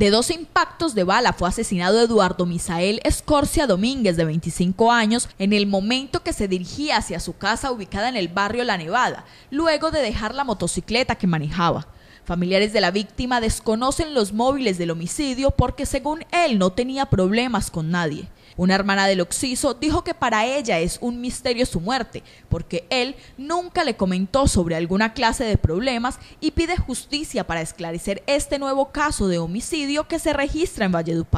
de dos impactos de bala fue asesinado Eduardo Misael Escorcia Domínguez, de 25 años, en el momento que se dirigía hacia su casa ubicada en el barrio La Nevada, luego de dejar la motocicleta que manejaba. Familiares de la víctima desconocen los móviles del homicidio porque según él no tenía problemas con nadie. Una hermana del Oxiso dijo que para ella es un misterio su muerte, porque él nunca le comentó sobre alguna clase de problemas y pide justicia para esclarecer este nuevo caso de homicidio que se registra en Valledupar.